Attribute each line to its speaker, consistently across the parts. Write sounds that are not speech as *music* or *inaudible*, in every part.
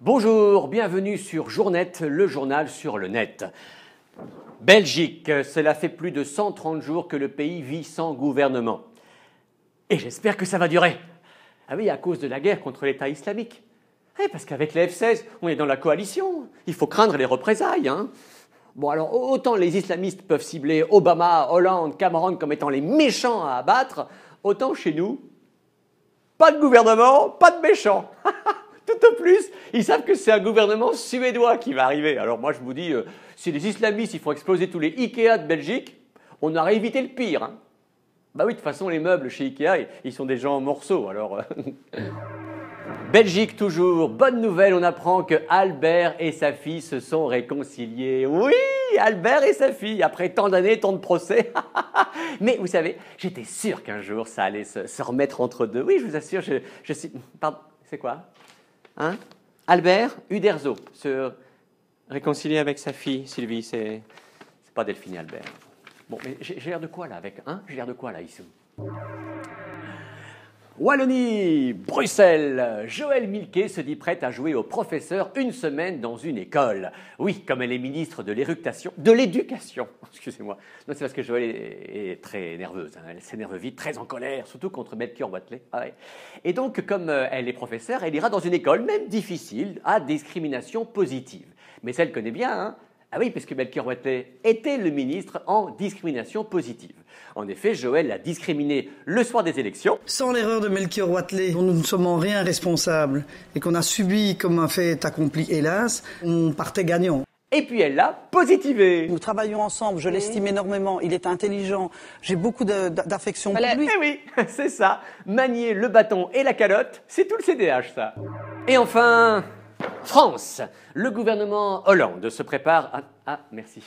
Speaker 1: Bonjour, bienvenue sur Journette, le journal sur le net. Belgique, cela fait plus de 130 jours que le pays vit sans gouvernement. Et j'espère que ça va durer. Ah oui, à cause de la guerre contre l'État islamique. Eh, parce qu'avec les F-16, on est dans la coalition. Il faut craindre les représailles. Hein. Bon, alors autant les islamistes peuvent cibler Obama, Hollande, Cameron comme étant les méchants à abattre, autant chez nous, pas de gouvernement, pas de méchants. *laughs* Tout au plus, ils savent que c'est un gouvernement suédois qui va arriver. Alors moi je vous dis, euh, si les islamistes ils font exploser tous les Ikea de Belgique, on aurait évité le pire. Hein. Bah oui, de toute façon les meubles chez Ikea, ils sont des gens en morceaux. Alors... Euh. *laughs* Belgique toujours, bonne nouvelle, on apprend que Albert et sa fille se sont réconciliés. Oui, Albert et sa fille, après tant d'années, tant de procès. *laughs* Mais vous savez, j'étais sûr qu'un jour ça allait se, remettre entre deux. Oui, je vous assure, je, je suis... Pardon, c'est quoi Hein, Albert Uderzo se réconcilier avec sa fille Sylvie, c'est pas Delphine Albert. Bon, mais j'ai l'air de quoi là avec un hein J'ai l'air de quoi là ici Wallonie, Bruxelles, Joëlle Milquet se dit prête à jouer au professeur une semaine dans une école. Oui, comme elle est ministre de l'éructation, de l'éducation, *laughs* excusez-moi. Non, c'est parce que Joël est, très nerveuse, hein. elle s'énerve vite, très en colère, surtout contre Melchior Watley. Ah Et donc, comme euh, elle est professeure, elle ira dans une école, même difficile, à discrimination positive. Mais elle connaît bien, hein, ah oui, puisque Melchior Watley était le ministre en discrimination positive. En effet, Joël l'a discriminé le soir des élections. Sans l'erreur de Melchior Watley, dont nous ne sommes en rien responsables et qu'on a subi comme un fait accompli, hélas, on partait gagnant. Et puis elle l'a positivé. Nous travaillons ensemble, je l'estime énormément, il est intelligent, j'ai beaucoup d'affection pour lui. Eh oui, *laughs* c'est ça, manier le bâton et la calotte, c'est tout le CDH ça. Et enfin, France, le gouvernement Hollande se prépare à... Ah, merci.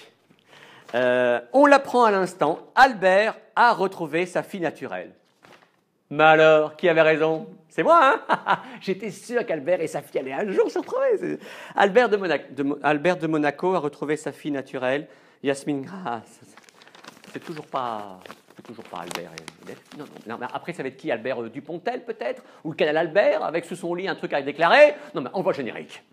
Speaker 1: Euh, on l'apprend à l'instant, Albert a retrouvé sa fille naturelle. Mais alors, qui avait raison C'est moi, hein *laughs* J'étais sûr qu'Albert et sa fille allaient un jour se retrouver. Albert de, Monaco, Albert de Monaco a retrouvé sa fille naturelle, Yasmine Grass. C'est toujours pas toujours pas Albert. Non, non, mais après, ça va être qui Albert euh, Dupontel, peut-être Ou le canal Albert, avec sous son lit un truc à déclarer Non, mais on voit générique.